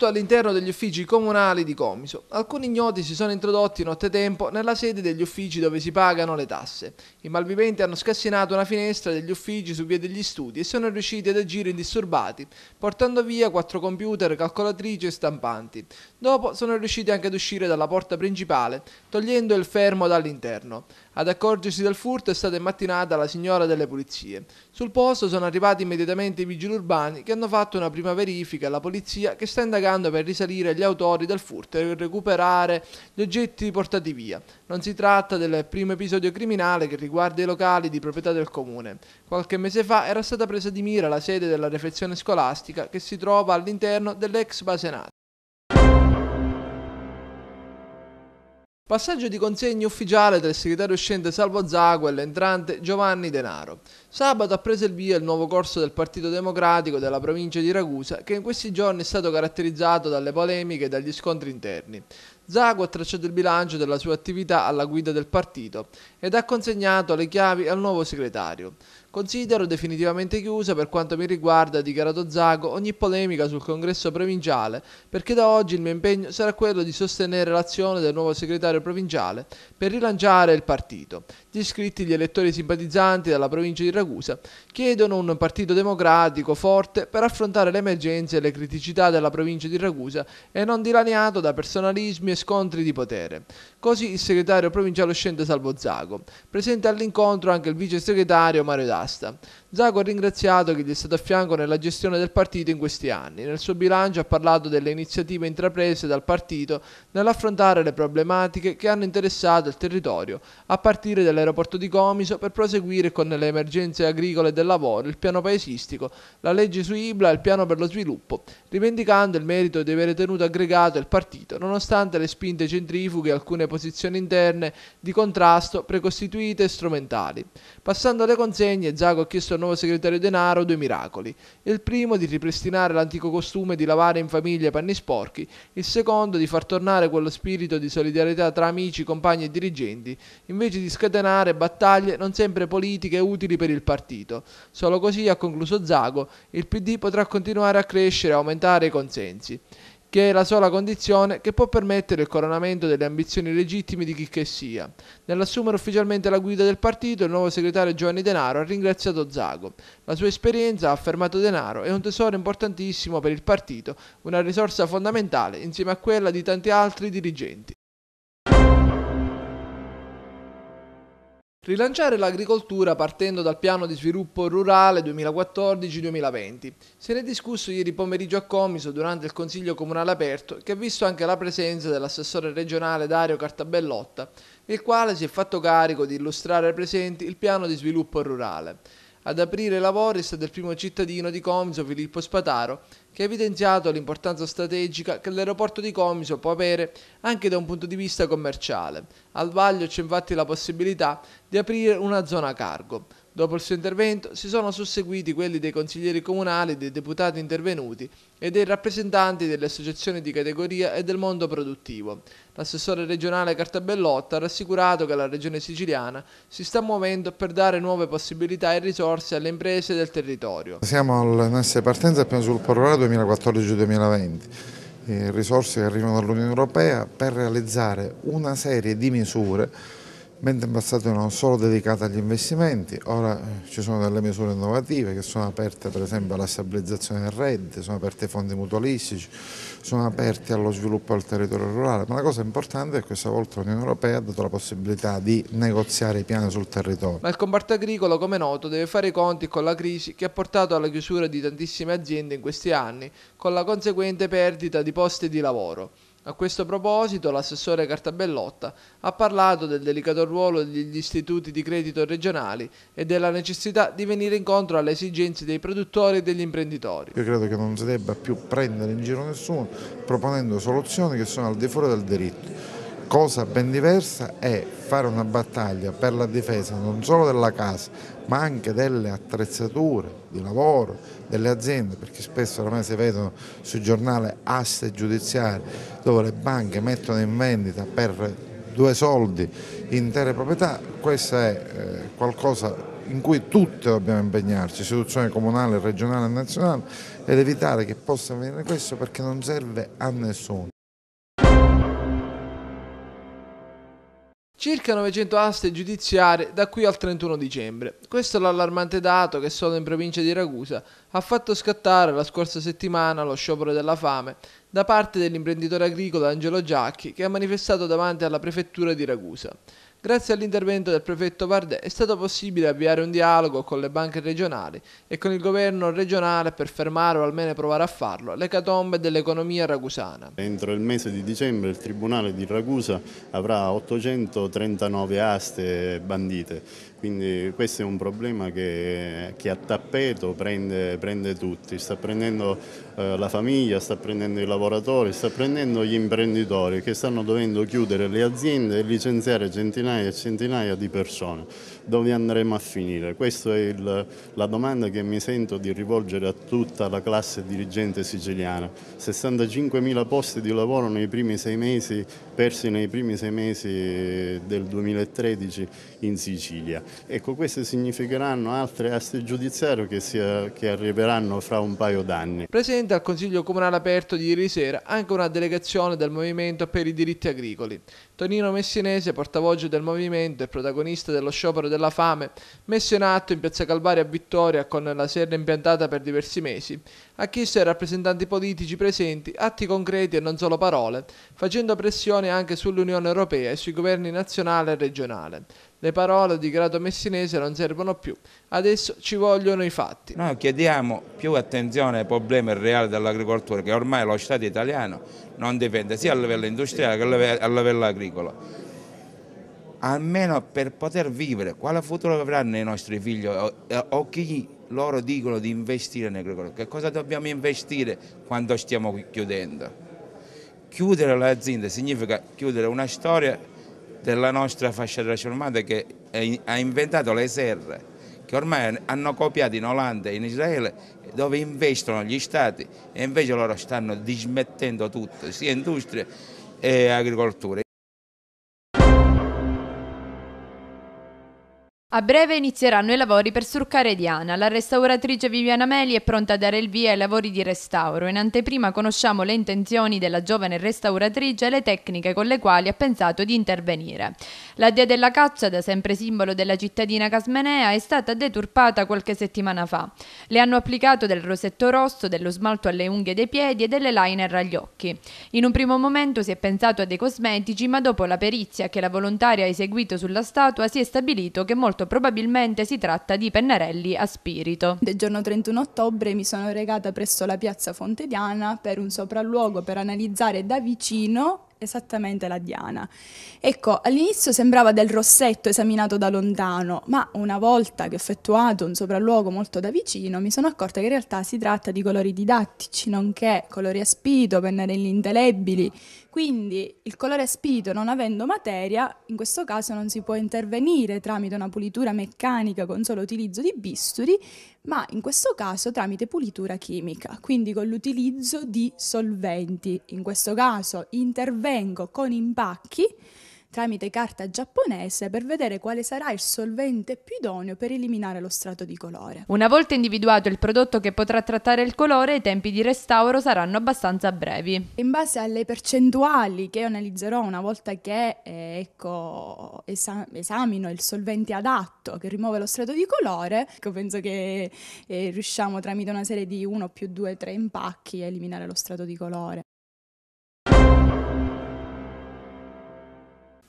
soprattutto all'interno degli uffici comunali di Comiso. Alcuni ignoti si sono introdotti nottetempo nella sede degli uffici dove si pagano le tasse. I malviventi hanno scassinato una finestra degli uffici su via degli studi e sono riusciti ad agire indisturbati, portando via quattro computer, calcolatrici e stampanti. Dopo sono riusciti anche ad uscire dalla porta principale, togliendo il fermo dall'interno. Ad accorgersi del furto è stata in mattinata la signora delle pulizie. Sul posto sono arrivati immediatamente i vigili urbani che hanno fatto una prima verifica alla polizia che sta indagando per risalire gli autori del furto e recuperare gli oggetti portati via. Non si tratta del primo episodio criminale che riguarda i locali di proprietà del comune. Qualche mese fa era stata presa di mira la sede della refezione scolastica che si trova all'interno dell'ex Basenato. Passaggio di consegna ufficiale del segretario uscente Salvo Zago e l'entrante Giovanni Denaro. Sabato ha preso il via il nuovo corso del Partito Democratico della provincia di Ragusa, che in questi giorni è stato caratterizzato dalle polemiche e dagli scontri interni. Zago ha tracciato il bilancio della sua attività alla guida del partito ed ha consegnato le chiavi al nuovo segretario. Considero definitivamente chiusa per quanto mi riguarda, ha dichiarato Zago, ogni polemica sul congresso provinciale, perché da oggi il mio impegno sarà quello di sostenere l'azione del nuovo segretario provinciale per rilanciare il partito. Gli iscritti, gli elettori simpatizzanti della provincia di Ragusa, chiedono un partito democratico forte per affrontare le emergenze e le criticità della provincia di Ragusa e non dilaniato da personalismi e scontri di potere. Così il segretario provinciale uscente Salvo Zago. Presente all'incontro anche il vice segretario Mario D'Alba basta. Zago ha ringraziato chi gli è stato a fianco nella gestione del partito in questi anni. Nel suo bilancio ha parlato delle iniziative intraprese dal partito nell'affrontare le problematiche che hanno interessato il territorio, a partire dall'aeroporto di Comiso per proseguire con le emergenze agricole del lavoro, il piano paesistico, la legge su Ibla e il piano per lo sviluppo, rivendicando il merito di aver tenuto aggregato il partito, nonostante le spinte centrifughe e alcune posizioni interne di contrasto precostituite e strumentali. Passando alle consegne, Zago ha chiesto al nuovo segretario denaro due miracoli. Il primo di ripristinare l'antico costume di lavare in famiglia i panni sporchi, il secondo di far tornare quello spirito di solidarietà tra amici, compagni e dirigenti, invece di scatenare battaglie non sempre politiche utili per il partito. Solo così, ha concluso Zago, il PD potrà continuare a crescere e aumentare i consensi che è la sola condizione che può permettere il coronamento delle ambizioni legittime di chi che sia. Nell'assumere ufficialmente la guida del partito, il nuovo segretario Giovanni Denaro ha ringraziato Zago. La sua esperienza, ha affermato Denaro, è un tesoro importantissimo per il partito, una risorsa fondamentale insieme a quella di tanti altri dirigenti. Rilanciare l'agricoltura partendo dal piano di sviluppo rurale 2014-2020. Se ne è discusso ieri pomeriggio a Comiso durante il Consiglio Comunale Aperto, che ha visto anche la presenza dell'assessore regionale Dario Cartabellotta, il quale si è fatto carico di illustrare ai presenti il piano di sviluppo rurale. Ad aprire i lavori è stato il primo cittadino di Comiso Filippo Spataro, che ha evidenziato l'importanza strategica che l'aeroporto di Comiso può avere anche da un punto di vista commerciale, al vaglio c'è infatti la possibilità di aprire una zona cargo. Dopo il suo intervento si sono susseguiti quelli dei consiglieri comunali, dei deputati intervenuti e dei rappresentanti delle associazioni di categoria e del mondo produttivo. L'assessore regionale Cartabellotta ha rassicurato che la regione siciliana si sta muovendo per dare nuove possibilità e risorse alle imprese del territorio. Siamo alla nostra partenza e sul programma 2014-2020 eh, risorse che arrivano dall'Unione Europea per realizzare una serie di misure mentre in passato erano solo dedicate agli investimenti, ora eh, ci sono delle misure innovative che sono aperte per esempio alla stabilizzazione del reddito, sono aperte ai fondi mutualistici, sono aperte allo sviluppo del territorio rurale, ma la cosa importante è che questa volta l'Unione Europea ha dato la possibilità di negoziare i piani sul territorio. Ma il comparto agricolo, come noto, deve fare i conti con la crisi che ha portato alla chiusura di tantissime aziende in questi anni, con la conseguente perdita di posti di lavoro. A questo proposito l'assessore Cartabellotta ha parlato del delicato ruolo degli istituti di credito regionali e della necessità di venire incontro alle esigenze dei produttori e degli imprenditori. Io credo che non si debba più prendere in giro nessuno proponendo soluzioni che sono al di fuori del diritto Cosa ben diversa è fare una battaglia per la difesa non solo della casa ma anche delle attrezzature di lavoro, delle aziende, perché spesso ormai si vedono sui giornali aste giudiziarie dove le banche mettono in vendita per due soldi intere proprietà, questo è eh, qualcosa in cui tutti dobbiamo impegnarci, istituzione comunale, regionale e nazionale, ed evitare che possa avvenire questo perché non serve a nessuno. Circa 900 aste giudiziarie da qui al 31 dicembre. Questo è l'allarmante dato che solo in provincia di Ragusa ha fatto scattare la scorsa settimana lo sciopero della fame da parte dell'imprenditore agricolo Angelo Giacchi che ha manifestato davanti alla prefettura di Ragusa. Grazie all'intervento del prefetto Vardè è stato possibile avviare un dialogo con le banche regionali e con il governo regionale per fermare o almeno provare a farlo l'ecatombe dell'economia ragusana. Entro il mese di dicembre il Tribunale di Ragusa avrà 839 aste bandite, quindi questo è un problema che, che a tappeto prende, prende, tutti, sta prendendo eh, la famiglia, sta prendendo i lavoratori, sta prendendo gli imprenditori che stanno dovendo chiudere le aziende e licenziare centinaia e centinaia di persone dove andremo a finire? Questa è il, la domanda che mi sento di rivolgere a tutta la classe dirigente siciliana. 65.000 posti di lavoro nei primi sei mesi, persi nei primi sei mesi eh, del 2013 in Sicilia. Ecco, queste significheranno altre aste giudiziarie che, sia, che arriveranno fra un paio d'anni. Presente al Consiglio Comunale Aperto di ieri sera anche una delegazione del Movimento per i diritti agricoli. Tonino Messinese, portavoce del movimento e protagonista dello sciopero della della fame, messo in atto in Piazza Calvaria a Vittoria con la serra impiantata per diversi mesi, ha chiesto ai rappresentanti politici presenti atti concreti e non solo parole, facendo pressione anche sull'Unione Europea e sui governi nazionale e regionale. Le parole di grado messinese non servono più, adesso ci vogliono i fatti. Noi chiediamo più attenzione ai problemi reali dell'agricoltura che ormai lo Stato italiano non dipende sia a livello industriale che a livello agricolo almeno per poter vivere, quale futuro avranno i nostri figli o, o chi loro dicono di investire nell'agricoltura? Che cosa dobbiamo investire quando stiamo chiudendo? Chiudere l'azienda significa chiudere una storia della nostra fascia trasformata che ha inventato le serre, che ormai hanno copiato in Olanda e in Israele dove investono gli stati e invece loro stanno dismettendo tutto, sia industria e agricoltura. A breve inizieranno i lavori per struccare Diana. La restauratrice Viviana Meli è pronta a dare il via ai lavori di restauro. In anteprima conosciamo le intenzioni della giovane restauratrice e le tecniche con le quali ha pensato di intervenire. La Dea della Caccia, da sempre simbolo della cittadina casmenea, è stata deturpata qualche settimana fa. Le hanno applicato del rosetto rosso, dello smalto alle unghie dei piedi e delle liner agli occhi. In un primo momento si è pensato a dei cosmetici, ma dopo la perizia che la volontaria ha eseguito sulla statua si è stabilito che molto morto, esatto, probabilmente si tratta di pennarelli a spirito. Del giorno 31 ottobre mi sono recata presso la piazza Fonte Diana per un sopralluogo per analizzare da vicino esattamente la Diana. Ecco, all'inizio sembrava del rossetto esaminato da lontano, ma una volta che ho effettuato un sopralluogo molto da vicino, mi sono accorta che in realtà si tratta di colori didattici, nonché colori a spirito, pennarelli indelebili, quindi il colore spirito non avendo materia, in questo caso non si può intervenire tramite una pulitura meccanica con solo utilizzo di bisturi, ma in questo caso tramite pulitura chimica, quindi con l'utilizzo di solventi. In questo caso intervengo con impacchi tramite carta giapponese per vedere quale sarà il solvente più idoneo per eliminare lo strato di colore. Una volta individuato il prodotto che potrà trattare il colore, i tempi di restauro saranno abbastanza brevi. In base alle percentuali che analizzerò una volta che eh, ecco, esam- esamino il solvente adatto che rimuove lo strato di colore, ecco, penso che eh, riusciamo tramite una serie di 1 più 2, 3 impacchi a eliminare lo strato di colore.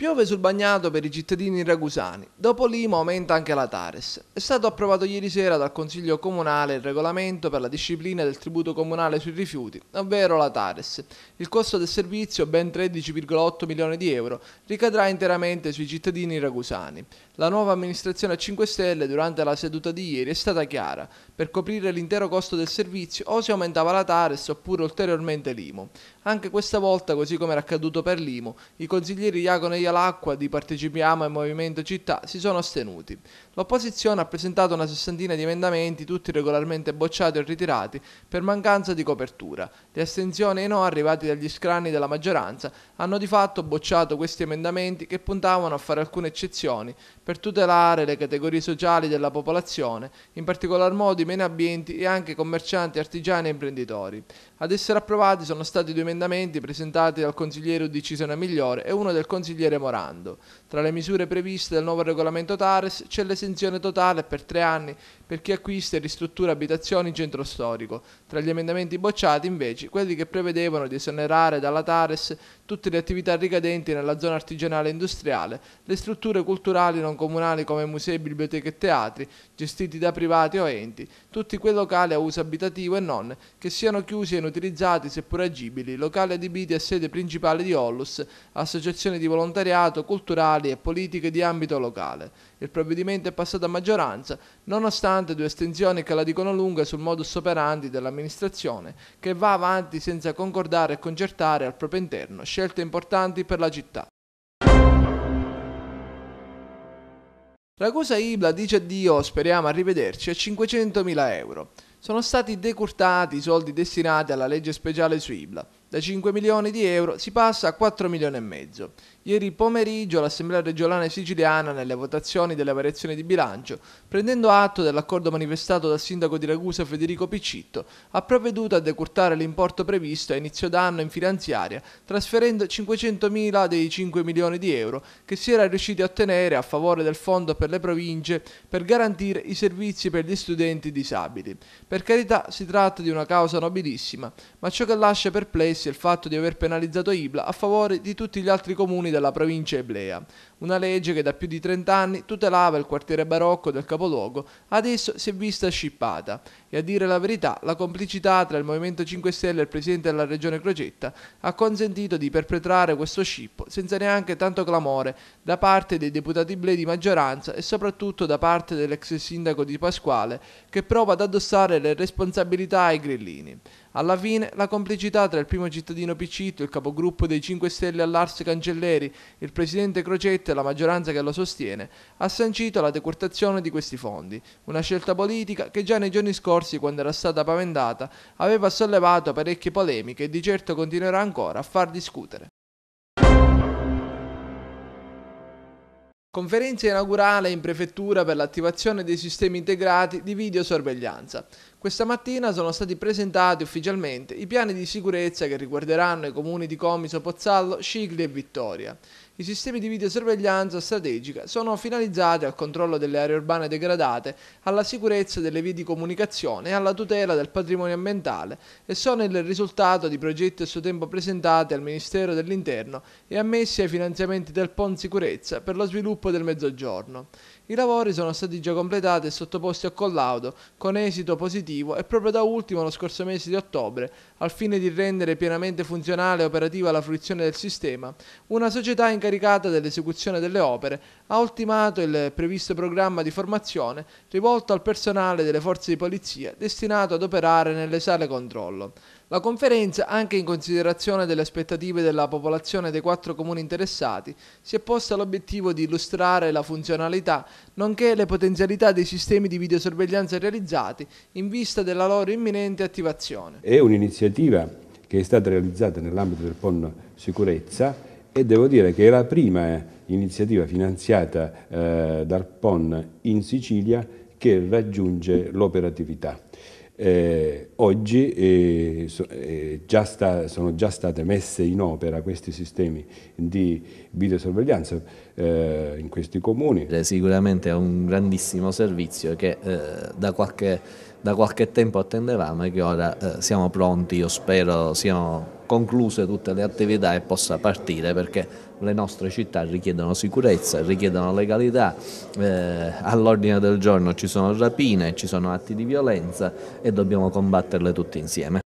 Piove sul bagnato per i cittadini ragusani. Dopo Limo aumenta anche la Tares. È stato approvato ieri sera dal Consiglio Comunale il regolamento per la disciplina del tributo comunale sui rifiuti, ovvero la Tares. Il costo del servizio, ben 13,8 milioni di euro, ricadrà interamente sui cittadini ragusani. La nuova amministrazione a 5 Stelle durante la seduta di ieri è stata chiara. Per coprire l'intero costo del servizio o si aumentava la Tares oppure ulteriormente Limo. Anche questa volta, così come era accaduto per Limo, i consiglieri Iacono e Iacono all'acqua di Partecipiamo al Movimento Città si sono astenuti. L'opposizione ha presentato una sessantina di emendamenti, tutti regolarmente bocciati o ritirati per mancanza di copertura. Le astensioni e i no arrivati dagli scranni della maggioranza hanno di fatto bocciato questi emendamenti che puntavano a fare alcune eccezioni per tutelare le categorie sociali della popolazione, in particolar modo i meno abbienti e anche commercianti, artigiani e imprenditori. Ad essere approvati sono stati due emendamenti presentati dal consigliere UDC Migliore e uno del consigliere Morando. Tra le misure previste dal nuovo regolamento TARES c'è l'estensione esenzione totale per tre anni per chi acquista e ristruttura abitazioni in centro storico. Tra gli emendamenti bocciati, invece, quelli che prevedevano di esonerare dalla Tares tutte le attività ricadenti nella zona artigianale e industriale, le strutture culturali non comunali come musei, biblioteche e teatri, gestiti da privati o enti, tutti quei locali a uso abitativo e non, che siano chiusi e inutilizzati seppur agibili, locali adibiti a sede principale di Ollus, associazioni di volontariato, culturali e politiche di ambito locale. Il provvedimento è passato a maggioranza, nonostante soltanto due estensioni che la dicono lunga sul modus operandi dell'amministrazione, che va avanti senza concordare e concertare al proprio interno scelte importanti per la città. Ragusa Ibla dice addio, speriamo arrivederci, a 500.000 euro. Sono stati decurtati i soldi destinati alla legge speciale su Ibla. Da 5 milioni di euro si passa a 4 milioni e mezzo ieri pomeriggio l'Assemblea regionale siciliana nelle votazioni delle variazioni di bilancio, prendendo atto dell'accordo manifestato dal sindaco di Ragusa Federico Piccitto, ha provveduto a decurtare l'importo previsto a inizio d'anno in finanziaria, trasferendo 500.000 dei 5 milioni di euro che si era riusciti a ottenere a favore del Fondo per le province per garantire i servizi per gli studenti disabili. Per carità si tratta di una causa nobilissima, ma ciò che lascia perplessi è il fatto di aver penalizzato Ibla a favore di tutti gli altri comuni della provincia eblea. Una legge che da più di 30 anni tutelava il quartiere barocco del capoluogo, adesso si è vista scippata e a dire la verità, la complicità tra il Movimento 5 Stelle e il Presidente della Regione Crocetta ha consentito di perpetrare questo scippo senza neanche tanto clamore da parte dei deputati ble di maggioranza e soprattutto da parte dell'ex sindaco di Pasquale che prova ad addossare le responsabilità ai grillini. Alla fine la complicità tra il primo cittadino Piccito, il capogruppo dei 5 Stelle all'Ars Cancelleri, il presidente Crocetta e la maggioranza che lo sostiene, ha sancito la decurtazione di questi fondi, una scelta politica che già nei giorni scorsi corsi quando era stata paventata aveva sollevato parecchie polemiche e di certo continuerà ancora a far discutere. Conferenza inaugurale in prefettura per l'attivazione dei sistemi integrati di videosorveglianza. Questa mattina sono stati presentati ufficialmente i piani di sicurezza che riguarderanno i comuni di Comiso, Pozzallo, Scicli e Vittoria. I sistemi di videosorveglianza strategica sono finalizzati al controllo delle aree urbane degradate, alla sicurezza delle vie di comunicazione e alla tutela del patrimonio ambientale e sono il risultato di progetti a suo tempo presentati al Ministero dell'Interno e ammessi ai finanziamenti del PON Sicurezza per lo sviluppo del Mezzogiorno. I lavori sono stati già completati e sottoposti a collaudo, con esito positivo e proprio da ultimo lo scorso mese di ottobre, al fine di rendere pienamente funzionale e operativa la fruizione del sistema, una società incaricata dell'esecuzione delle opere ha ultimato il previsto programma di formazione rivolto al personale delle forze di polizia destinato ad operare nelle sale controllo. La conferenza, anche in considerazione delle aspettative della popolazione dei quattro comuni interessati, si è posta l'obiettivo di illustrare la funzionalità nonché le potenzialità dei sistemi di videosorveglianza realizzati in vista della loro imminente attivazione. È un'iniziativa che è stata realizzata nell'ambito del PON Sicurezza e devo dire che è la prima eh, iniziativa finanziata eh, dal PON in Sicilia che raggiunge l'operatività. Eh, oggi eh, so, eh, già sta, sono già state messe in opera questi sistemi di videosorveglianza eh, in questi comuni. Sicuramente è un grandissimo servizio che eh, da qualche, da, qualche, tempo attendevamo e che ora eh, siamo pronti, io spero siamo concluse tutte le attività e possa partire perché le nostre città richiedono sicurezza, richiedono legalità, eh, all'ordine del giorno ci sono rapine, ci sono atti di violenza e dobbiamo combatterle tutti insieme.